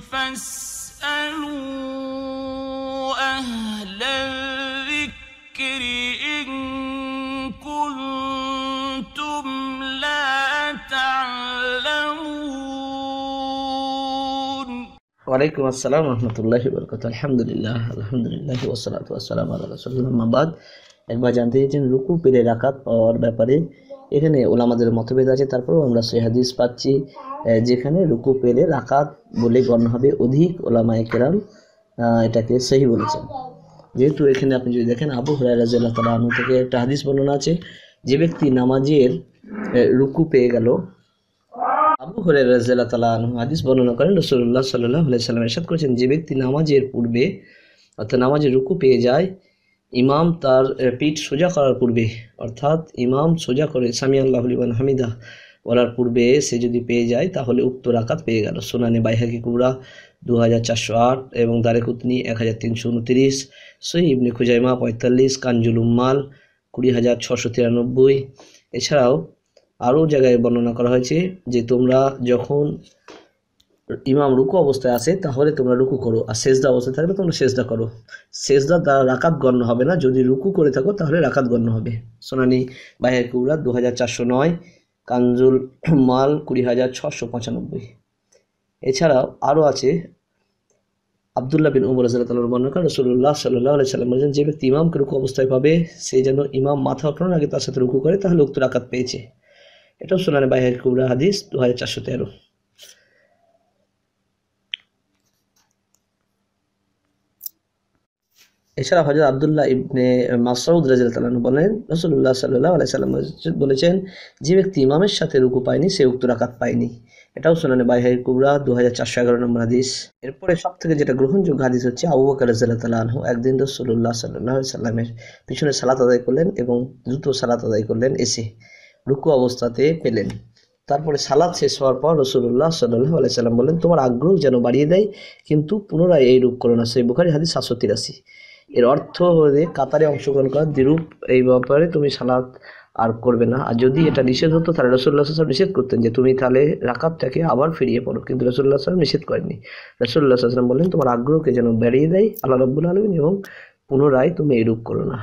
فاسألوا أهل الذكر إن كنتم لا تعلمون وعليكم السلام ورحمة الله وبركاته الحمد لله الحمد لله والصلاة والسلام على رسول الله ما بعد একবার জানতে চেয়েছেন রুকু পেলে রাকাত পাওয়ার ব্যাপারে এখানে ওলামাদের মতভেদ আছে তারপর আমরা সেহাদিস পাচ্ছি যেখানে রুকু পেলে রাকাত বলে গণ্য হবে অধিক ওলামায় কেরাম এটাকে সেই বলেছেন যেহেতু এখানে আপনি যদি দেখেন আবু হুরাই রাজিয়াল্লাহ তালা আনু থেকে একটা হাদিস বর্ণনা আছে যে ব্যক্তি নামাজের রুকু পেয়ে গেল আবু হরে রাজিয়াল্লাহ তালা আনু হাদিস বর্ণনা করেন রসুল্লাহ সাল্লাহ সাল্লাম এরশাদ করেছেন যে ব্যক্তি নামাজের পূর্বে অর্থাৎ নামাজের রুকু পেয়ে যায় ইমাম তার পিঠ সোজা করার পূর্বে অর্থাৎ ইমাম সোজা করে সামি আল্লাহ লিবান হামিদা বলার পূর্বে সে যদি পেয়ে যায় তাহলে উক্ত রাকাত পেয়ে গেল সোনানি বাইহাকি কুবরা দু হাজার চারশো আট এবং দারেকুতনি এক হাজার তিনশো উনত্রিশ সই ইবনে খুজাইমা পঁয়তাল্লিশ কাঞ্জুল উম্মাল কুড়ি হাজার ছশো তিরানব্বই এছাড়াও আরও জায়গায় বর্ণনা করা হয়েছে যে তোমরা যখন ইমাম রুকু অবস্থায় আছে তাহলে তোমরা রুকু করো আর সেজদা অবস্থায় থাকলে তোমরা সেজদা করো সেজদা দ্বারা রাকাত গণ্য হবে না যদি রুকু করে থাকো তাহলে রাকাত গণ্য হবে সোনানি বাহের কুড়া দু হাজার চারশো নয় কাঞ্জুল মাল কুড়ি হাজার ছশো পঁচানব্বই এছাড়াও আরও আছে আবদুল্লাহ বিন উমর রাজাল্লাহ বর্ণনা রসুল্লাহ সাল্লাহ সাল্লাম বলেছেন যে ব্যক্তি ইমামকে রুকু অবস্থায় পাবে সে যেন ইমাম মাথা উঠানোর আগে তার সাথে রুকু করে তাহলে উক্ত রাকাত পেয়েছে এটাও সোনানি বাহের কুড়া হাদিস দু হাজার চারশো তেরো এছাড়া হজরত আবদুল্লাহ ইবনে মাসউদ রাজিয়াল্লাহু বলেন রসুল্লাহ সাল্লাহ আলাইসাল্লাম বলেছেন যে ব্যক্তি ইমামের সাথে রুকু পায়নি সে উক্ত রাকাত পায়নি এটাও শোনানে বাইহাই কুবরা দু হাজার চারশো এগারো নম্বর হাদিস এরপরে সব থেকে যেটা গ্রহণযোগ্য হাদিস হচ্ছে আবু বকর রাজিয়াল্লাহু একদিন রসুল্লাহ সাল্লাহ সাল্লামের পিছনে সালাত আদায় করলেন এবং দ্রুত সালাত আদায় করলেন এসে রুকু অবস্থাতে পেলেন তারপরে সালাদ শেষ হওয়ার পর রসুল্লাহ সাল্লু আলাইসাল্লাম বলেন তোমার আগ্রহ যেন বাড়িয়ে দেয় কিন্তু পুনরায় এই রূপ করো না সেই বুখারি হাদিস সাতশো তিরাশি এর অর্থ হলে কাতারে অংশগ্রহণ করা যেরূপ এই ব্যাপারে তুমি সালাদ আর করবে না আর যদি এটা নিষেধ হতো তাহলে রসুল্লাহ সাহেব নিষেধ করতেন যে তুমি তাহলে রাকাতটাকে আবার ফিরিয়ে পড়ো কিন্তু রসুল্লাহ সাহেব নিষেধ করেননি রসুল্লাহ সাহেব বললেন তোমার আগ্রহকে যেন বেড়িয়ে দেয় আল্লাহ রব্বুল আলমিন এবং পুনরায় তুমি এরূপ করো না